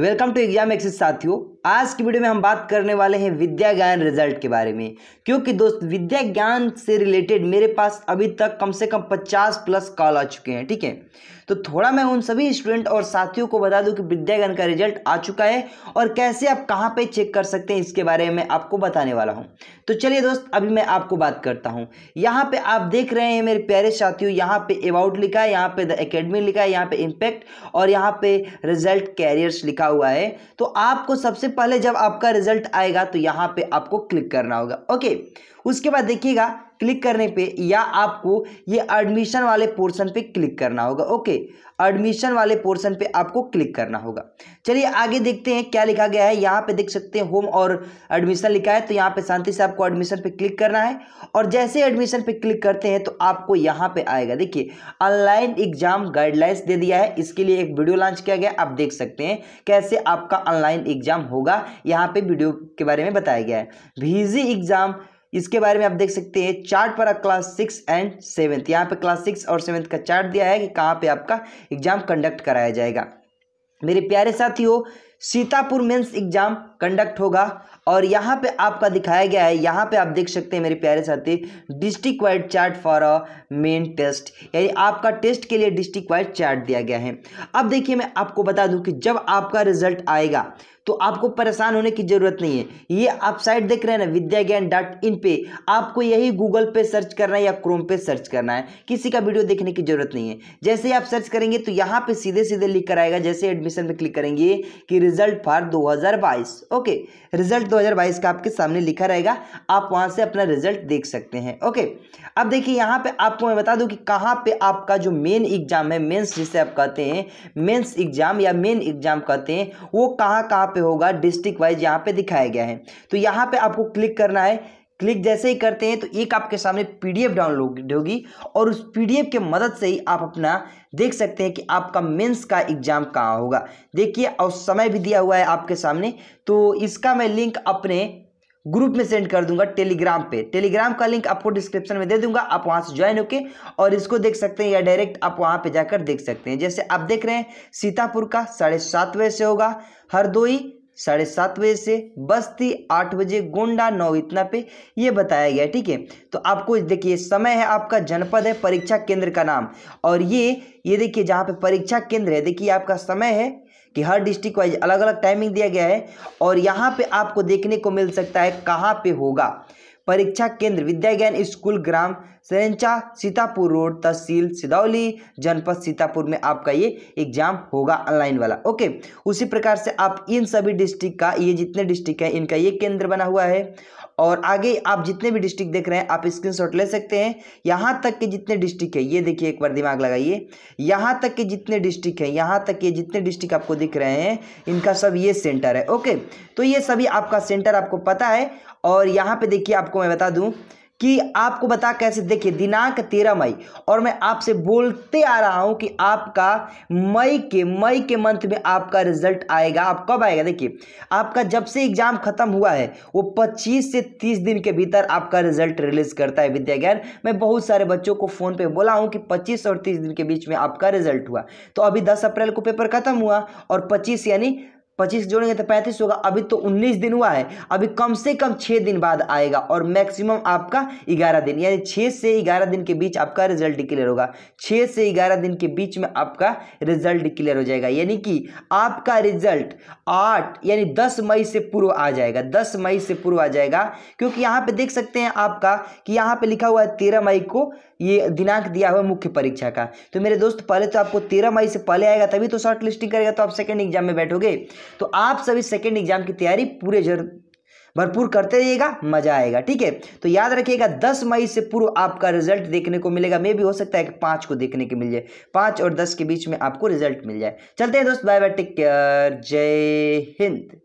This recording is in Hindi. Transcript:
वेलकम टू एग्जाम एक्सिस साथियों आज की वीडियो में हम बात करने वाले हैं विद्या ज्ञान रिजल्ट के बारे में क्योंकि दोस्त विद्या ज्ञान से रिलेटेड मेरे पास अभी तक कम से कम 50 प्लस कॉल आ चुके हैं ठीक है तो थोड़ा मैं उन सभी स्टूडेंट और साथियों को बता दूं कि विद्यागन का रिजल्ट आ चुका है और कैसे आप कहाँ पे चेक कर सकते हैं इसके बारे में आपको बताने वाला हूँ तो चलिए दोस्त अभी मैं आपको बात करता हूँ यहाँ पे आप देख रहे हैं मेरे प्यारे साथियों यहाँ पे अबाउट लिखा है यहाँ पे द अकेडमी लिखा है यहाँ पे इम्पैक्ट और यहाँ पे रिजल्ट कैरियर्स लिखा हुआ है तो आपको सबसे पहले जब आपका रिजल्ट आएगा तो यहाँ पे आपको क्लिक करना होगा ओके उसके बाद देखिएगा क्लिक करने पे या आपको ये एडमिशन वाले पोर्शन पे क्लिक करना होगा ओके एडमिशन वाले पोर्शन पे आपको क्लिक करना होगा चलिए आगे देखते हैं क्या लिखा गया है यहाँ पे देख सकते हैं होम और एडमिशन लिखा है तो यहाँ पे शांति से आपको एडमिशन पे क्लिक करना है और जैसे एडमिशन पे क्लिक करते हैं तो आपको यहाँ पे आएगा देखिए ऑनलाइन एग्जाम गाइडलाइंस दे दिया है इसके लिए एक वीडियो लॉन्च किया गया आप देख सकते हैं कैसे आपका ऑनलाइन एग्जाम होगा यहाँ पे वीडियो के बारे में बताया गया है भीजी एग्जाम इसके बारे में आप देख सकते हैं चार्ट पर क्लास सिक्स एंड सेवन्थ यहाँ पे क्लास सिक्स और सेवन्थ का चार्ट दिया है कि कहाँ पे आपका एग्जाम कंडक्ट कराया जाएगा मेरे प्यारे साथियों सीतापुर मेंस एग्जाम कंडक्ट होगा और यहाँ पे आपका दिखाया गया है यहाँ पे आप देख सकते हैं मेरे प्यारे साथी district wide chart for a main test यानी आपका टेस्ट के लिए डिस्ट्रिक्ट वाइड चार्ट दिया गया है अब देखिए मैं आपको बता दूं कि जब आपका रिजल्ट आएगा तो आपको परेशान होने की ज़रूरत नहीं है ये आप साइट देख रहे हैं ना विद्या ज्ञान डॉट इन पे आपको यही गूगल पे सर्च करना है या क्रोम पे सर्च करना है किसी का वीडियो देखने की ज़रूरत नहीं है जैसे ही आप सर्च करेंगे तो यहाँ पे सीधे सीधे लिख कर आएगा जैसे एडमिशन में क्लिक करेंगे कि रिजल्ट फॉर बाईस ओके रिजल्ट बाईस का आपके सामने लिखा रहेगा आप वहां से अपना रिजल्ट देख सकते हैं ओके अब देखिए यहाँ पर आपको मैं बता दूँ कि कहाँ पे आपका जो मेन एग्जाम है मेन्स जिसे आप कहते हैं मेन्स एग्जाम या मेन एग्जाम कहते हैं वो कहाँ कहाँ पे होगा डिस्ट्रिक्ट वाइज यहाँ पे दिखाया गया है तो यहाँ पे आपको क्लिक करना है क्लिक जैसे ही करते हैं तो एक आपके सामने पीडीएफ डाउनलोड होगी और उस पीडीएफ के मदद से ही आप अपना देख सकते हैं कि आपका मेंस का एग्ज़ाम कहाँ होगा देखिए और समय भी दिया हुआ है आपके सामने तो इसका मैं लिंक अपने ग्रुप में सेंड कर दूंगा टेलीग्राम पे टेलीग्राम का लिंक आपको डिस्क्रिप्शन में दे दूंगा आप वहाँ से ज्वाइन होके और इसको देख सकते हैं या डायरेक्ट आप वहाँ पे जाकर देख सकते हैं जैसे आप देख रहे हैं सीतापुर का साढ़े सात बजे से होगा हरदोई साढ़े सात बजे से बस्ती आठ बजे गोंडा नौ इतना पे ये बताया गया ठीक है तो आपको देखिए समय है आपका जनपद है परीक्षा केंद्र का नाम और ये ये देखिए जहाँ पे परीक्षा केंद्र है देखिए आपका समय है कि हर डिस्ट्रिक्ट वाइज अलग अलग टाइमिंग दिया गया है और यहाँ पे आपको देखने को मिल सकता है कहाँ पे होगा परीक्षा केंद्र विद्या ज्ञान स्कूल ग्राम सैंचा सीतापुर रोड तहसील सिदौली जनपद सीतापुर में आपका ये एग्जाम होगा ऑनलाइन वाला ओके उसी प्रकार से आप इन सभी डिस्ट्रिक्ट का ये जितने डिस्ट्रिक्ट हैं इनका ये केंद्र बना हुआ है और आगे आप जितने भी डिस्ट्रिक्ट देख रहे हैं आप स्क्रीनशॉट ले सकते हैं यहाँ तक के जितने डिस्ट्रिक्ट है ये देखिए एक बार दिमाग लगाइए यहाँ तक के जितने डिस्ट्रिक्ट हैं यहाँ तक के जितने डिस्ट्रिक्ट आपको दिख रहे हैं इनका सब ये सेंटर है ओके तो ये सभी आपका सेंटर आपको पता है और यहाँ पे देखिए आपको मैं बता दूँ कि आपको बता कैसे देखिए दिनांक तेरह मई और मैं आपसे बोलते आ रहा हूं कि आपका मई के मई के मंथ में आपका रिजल्ट आएगा आप कब आएगा देखिए आपका जब से एग्जाम खत्म हुआ है वो पच्चीस से तीस दिन के भीतर आपका रिजल्ट रिलीज करता है विद्या ज्ञान मैं बहुत सारे बच्चों को फोन पे बोला हूं कि पच्चीस और तीस दिन के बीच में आपका रिजल्ट हुआ तो अभी दस अप्रैल को पेपर खत्म हुआ और पच्चीस यानी पच्चीस जोड़ेंगे तो पैंतीस होगा अभी तो उन्नीस दिन हुआ है अभी कम से कम छः दिन बाद आएगा और मैक्सिमम आपका ग्यारह दिन यानी छः से ग्यारह दिन के बीच आपका रिजल्ट डिक्लेयर होगा छः से ग्यारह दिन के बीच में आपका रिजल्ट डिक्लेयर हो जाएगा यानी कि आपका रिजल्ट आठ यानी दस मई से पूर्व आ जाएगा दस मई से पूर्व आ जाएगा क्योंकि यहाँ पर देख सकते हैं आपका कि यहाँ पर लिखा हुआ है तेरह मई को ये दिनांक दिया हुआ मुख्य परीक्षा का तो मेरे दोस्त पहले तो आपको तेरह मई से पहले आएगा तभी तो शॉर्ट लिस्टिंग करेगा तो आप सेकेंड एग्जाम में बैठोगे तो आप सभी सेकेंड एग्जाम की तैयारी पूरे जर भरपूर करते रहिएगा मजा आएगा ठीक है तो याद रखिएगा दस मई से पूर्व आपका रिजल्ट देखने को मिलेगा मे भी हो सकता है कि पाँच को देखने के मिल जाए पाँच और दस के बीच में आपको रिजल्ट मिल जाए चलते हैं दोस्त बाय बाय टेक केयर जय हिंद